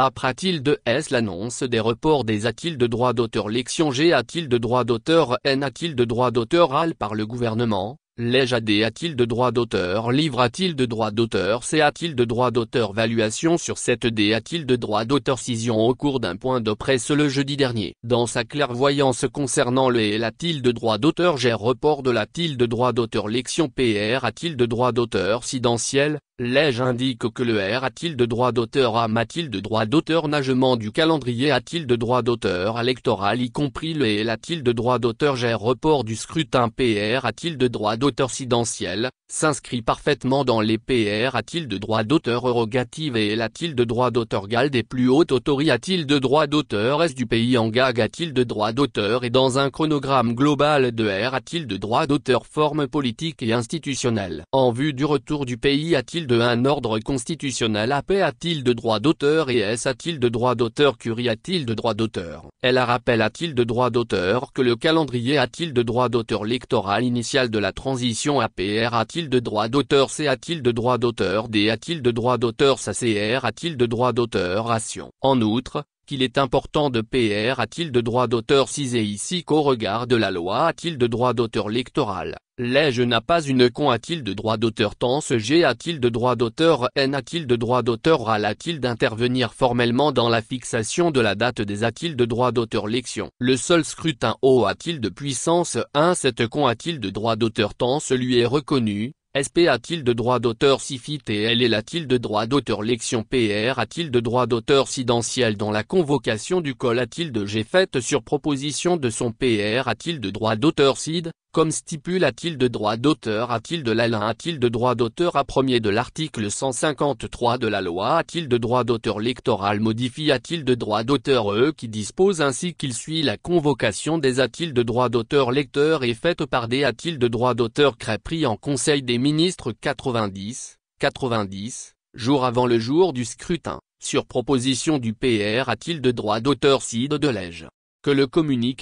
Après de S l'annonce des reports des a t il de droit d'auteur lection G a t il de droit d'auteur N a t il de droit d'auteur AL par le gouvernement, L'EJAD AD a-t-il de droit d'auteur Livre a-t-il de droit d'auteur C a-t-il de droit d'auteur Valuation sur 7 D a-t-il de droit d'auteur scision au cours d'un point de presse le jeudi dernier. Dans sa clairvoyance concernant le L a-t-il de droit d'auteur G report de la-t-il de droit d'auteur Lection PR a-t-il de droit d'auteur Sidentiel lège indique que le R a-t-il de droit d'auteur AM a-t-il de droit d'auteur nagement du calendrier a-t-il de droit d'auteur électoral y compris le et a-t-il de droit d'auteur gère report du scrutin PR a-t-il de droit d'auteur sidentiel, s'inscrit parfaitement dans les PR a-t-il de droit d'auteur erogative et L a-t-il de droit d'auteur GAL des plus hautes autorités a-t-il de droit d'auteur S du pays en GAG a-t-il de droit d'auteur et dans un chronogramme global de R a-t-il de droit d'auteur forme politique et institutionnelle En vue du retour du pays a-t-il de un ordre constitutionnel AP a-t-il de droit d'auteur et S a-t-il de droit d'auteur Curie a-t-il de droit d'auteur Elle a rappel a-t-il de droit d'auteur que le calendrier a-t-il de droit d'auteur électoral initial de la transition APR a-t-il de droit d'auteur C a-t-il de droit d'auteur D a-t-il de droit d'auteur SACR a-t-il de droit d'auteur Ration En outre, qu'il est important de PR a-t-il de droit d'auteur 6 ici qu'au regard de la loi a-t-il de droit d'auteur électoral lai n'a pas une con a-t-il de droit d'auteur Tense G a-t-il de droit d'auteur N a-t-il de droit d'auteur A a-t-il d'intervenir formellement dans la fixation de la date des a-t-il de droit d'auteur Lection Le seul scrutin O a-t-il de puissance 1 Cette con a-t-il de droit d'auteur Tense lui est reconnu SP a-t-il de droit d'auteur si fit et elle a-t-il de droit d'auteur lection PR a-t-il de droit d'auteur sidentiel dans la convocation du col a-t-il de G faite sur proposition de son PR a-t-il de droit d'auteur SID comme stipule a-t-il de droit d'auteur a-t-il de la a-t-il de droit d'auteur à premier de l'article 153 de la loi a-t-il de droit d'auteur lectoral modifie a-t-il de droit d'auteur e qui dispose ainsi qu'il suit la convocation des a-t-il de droit d'auteur lecteur et faite par des a-t-il de droit d'auteur crépris en conseil des ministres 90, 90, jour avant le jour du scrutin, sur proposition du PR a-t-il de droit d'auteur cide de Lège que le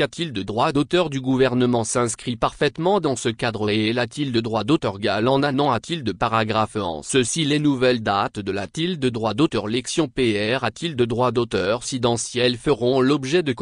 a-t-il de droit d'auteur du gouvernement s'inscrit parfaitement dans ce cadre et la de droit d'auteur gal en t il de paragraphe en ceci les nouvelles dates de la de droit d'auteur lection PR a-t-il de droit d'auteur sidentiel feront l'objet de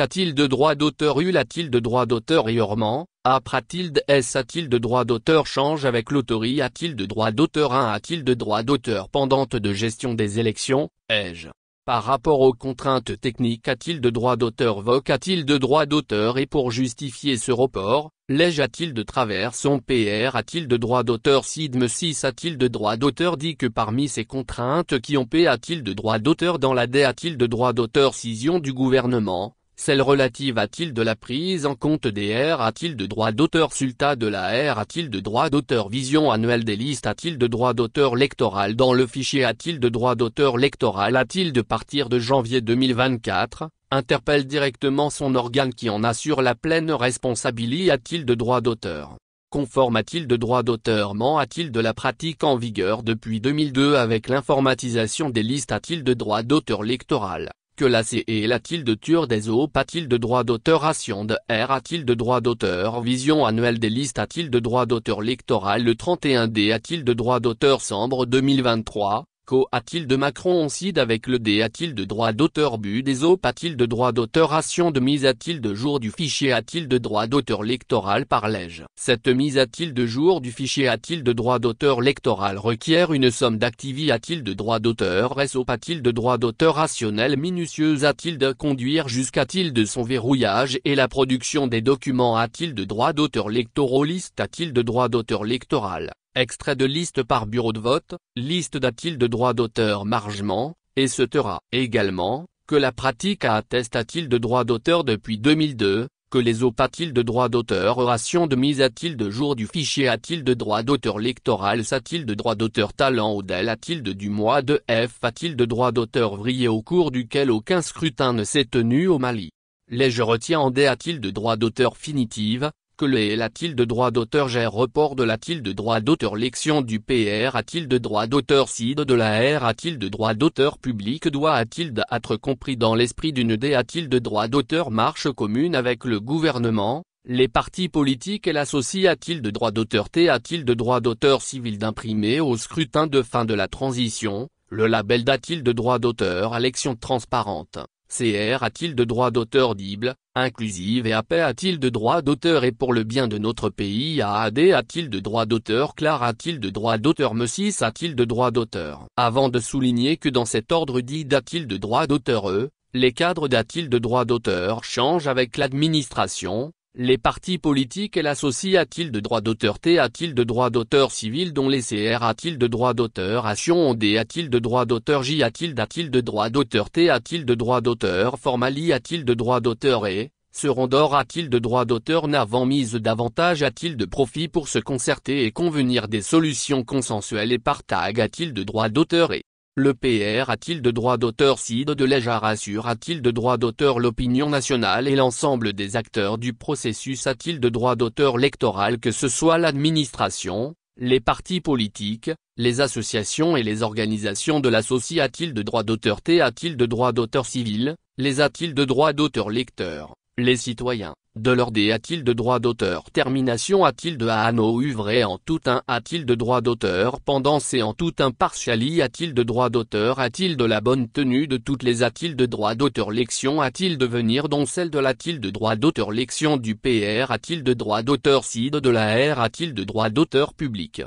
a-t-il de droit d'auteur a-t-il de droit d'auteur et orment, après de S a-t-il de droit d'auteur change avec a-t-il de droit d'auteur 1 a-t-il de droit d'auteur pendante de gestion des élections, ai-je. Par rapport aux contraintes techniques a-t-il de droit d'auteur voque a-t-il de droit d'auteur et pour justifier ce report, Lège a-t-il de travers son PR a-t-il de droit d'auteur Sidme 6 a-t-il de droit d'auteur dit que parmi ces contraintes qui ont P a-t-il de droit d'auteur dans la D a-t-il de droit d'auteur scision du gouvernement celle relative à t il de la prise en compte des R a-t-il de droit d'auteur Sultat de la R a-t-il de droit d'auteur vision annuelle des listes a-t-il de droit d'auteur lectoral dans le fichier a-t-il de droit d'auteur lectoral a-t-il de partir de janvier 2024 interpelle directement son organe qui en assure la pleine responsabilité a-t-il de droit d'auteur conforme a-t-il de droit d'auteur ment a-t-il de la pratique en vigueur depuis 2002 avec l'informatisation des listes a-t-il de droit d'auteur lectoral que la CEL a-t-il de Tur des a-t-il de droit d'auteur Ration de R a-t-il de droit d'auteur Vision annuelle des listes a-t-il de droit d'auteur Lectoral le 31D a-t-il de droit d'auteur sombre 2023 Co a-t-il de Macron on cide avec le D a-t-il de droit d'auteur but des op a-t-il de droit d'auteur ration de mise a-t-il de jour du fichier a-t-il de droit d'auteur lectoral par lège Cette mise a-t-il de jour du fichier a-t-il de droit d'auteur lectoral requiert une somme d'activi a-t-il de droit d'auteur SOP a-t-il de droit d'auteur rationnel minutieuse a-t-il de conduire jusqu'à-t-il de son verrouillage et la production des documents a-t-il de droit d'auteur liste a-t-il de droit d'auteur lectoral Extrait de liste par bureau de vote, liste d'A-t-il de droit d'auteur margement, et se également, que la pratique atteste a-t-il de droit d'auteur depuis 2002, que les op a il de droit d'auteur oration de mise a-t-il de jour du fichier a-t-il de droit d'auteur lectoral sa t il de droit d'auteur talent d'elle a-t-il de du mois de F a-t-il de droit d'auteur vrillé au cours duquel aucun scrutin ne s'est tenu au Mali. Les je retiens en D a-t-il de droit d'auteur finitive, que le t il de droit d'auteur gère report de la de droit d'auteur lection du PR a-t-il de droit d'auteur CID de la R a-t-il de droit d'auteur public doit a-t-il être compris dans l'esprit d'une D a-t-il de droit d'auteur marche commune avec le gouvernement, les partis politiques et l'associe il de droit d'auteur T a-t-il de droit d'auteur civil d'imprimer au scrutin de fin de la transition, le label d'a-t-il de droit d'auteur à l'action transparente CR a-t-il de droits d'auteur DIBLE, inclusive et AP a-t-il de droits d'auteur et pour le bien de notre pays AAD a-t-il de droits d'auteur Clar a-t-il de droits d'auteur messis a a-t-il de droits d'auteur Avant de souligner que dans cet ordre dit da t il de droits d'auteur E, les cadres d'A-t-il de droits d'auteur changent avec l'administration, les partis politiques et la a-t-il de droit d'auteur T a-t-il de droit d'auteur civil dont les CR a-t-il de droit d'auteur Action D a-t-il de droit d'auteur J a-t-il d'a-t-il de droit d'auteur T a-t-il de droit d'auteur Formali a-t-il de droit d'auteur et seront a-t-il de droit d'auteur n'avant mise davantage a-t-il de profit pour se concerter et convenir des solutions consensuelles et partage a-t-il de droit d'auteur et le PR a-t-il de droit d'auteur si de l'Ejar assure a-t-il de droit d'auteur L'opinion nationale et l'ensemble des acteurs du processus a-t-il de droit d'auteur électoral que ce soit l'administration, les partis politiques, les associations et les organisations de l'associé a-t-il de droit d'auteur T a-t-il de droit d'auteur civil, les a-t-il de droit d'auteur lecteur les citoyens, de l'ordre a-t-il de droit d'auteur Termination a-t-il de Hanau Vrai en tout un a-t-il de droit d'auteur pendant et en tout un partiali a-t-il de droit d'auteur A-t-il de la bonne tenue de toutes les a-t-il de droit d'auteur Lection a-t-il de venir dont celle de l'a-t-il de droit d'auteur Lection du PR a-t-il de droit d'auteur Cide de la R a-t-il de droit d'auteur public